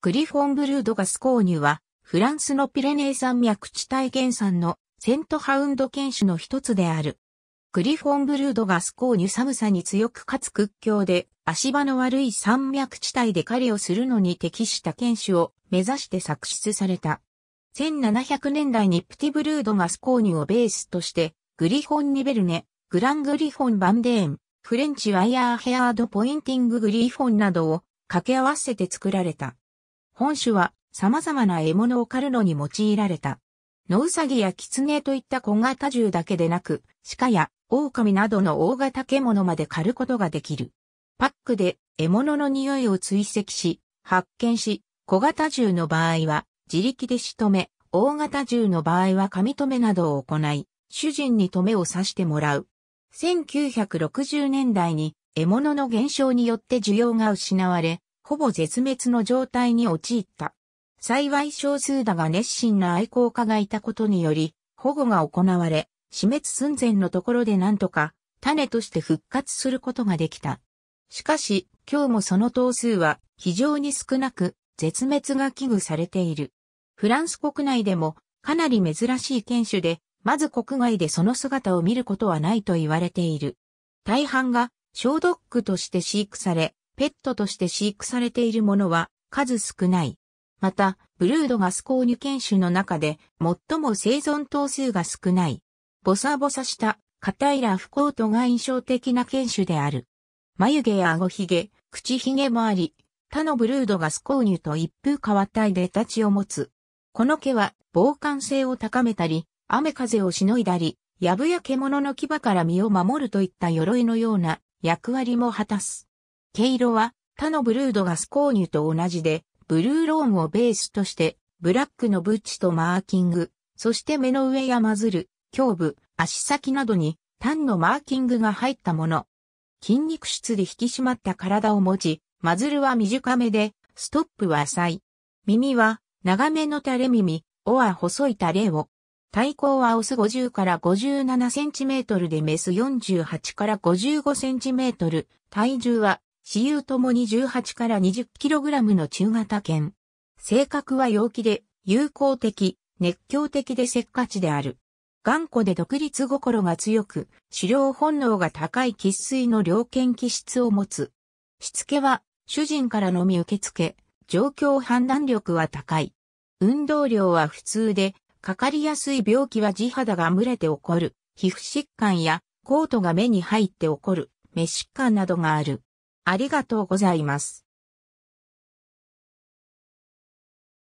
グリフォンブルードガスコーニュは、フランスのピレネー山脈地帯原産のセントハウンド犬種の一つである。グリフォンブルードガスコーニュ寒さに強くかつ屈強で、足場の悪い山脈地帯で狩りをするのに適した犬種を目指して作出された。1700年代にプティブルードガスコーニュをベースとして、グリフォンニベルネ、グラングリフォンバンデーン、フレンチワイヤーヘアードポインティンググリフォンなどを掛け合わせて作られた。本種は様々な獲物を狩るのに用いられた。野ウサギやキツネといった小型獣だけでなく、鹿や狼などの大型獣まで狩ることができる。パックで獲物の匂いを追跡し、発見し、小型獣の場合は自力で仕留め、大型獣の場合は紙留めなどを行い、主人に留めを刺してもらう。1960年代に獲物の減少によって需要が失われ、ほぼ絶滅の状態に陥った。幸い少数だが熱心な愛好家がいたことにより、保護が行われ、死滅寸前のところでなんとか、種として復活することができた。しかし、今日もその頭数は非常に少なく、絶滅が危惧されている。フランス国内でも、かなり珍しい犬種で、まず国外でその姿を見ることはないと言われている。大半が、小ドッグとして飼育され、ペットとして飼育されているものは数少ない。また、ブルードガスコーニュ犬種の中で最も生存頭数が少ない。ボサボサした、片いラフコートが印象的な犬種である。眉毛や顎ひげ、口ひげもあり、他のブルードガスコーニュと一風変わったいで立ちを持つ。この毛は防寒性を高めたり、雨風をしのいだり、やぶや獣の牙から身を守るといった鎧のような役割も果たす。毛色は他のブルードがスコーニュと同じで、ブルーローンをベースとして、ブラックのブッチとマーキング、そして目の上やマズル、胸部、足先などに、タンのマーキングが入ったもの。筋肉質で引き締まった体を持ち、マズルは短めで、ストップは浅い。耳は、長めの垂れ耳、尾は細い垂れを。体高はオス50から57センチメートルでメス48から55センチメートル。体重は私有ともに18から 20kg の中型犬。性格は陽気で、友好的、熱狂的でせっかちである。頑固で独立心が強く、狩猟本能が高い喫水の猟犬気質を持つ。しつけは、主人からのみ受け付け、状況判断力は高い。運動量は普通で、かかりやすい病気は地肌が蒸れて起こる、皮膚疾患や、コートが目に入って起こる、目疾患などがある。ありがとうございます。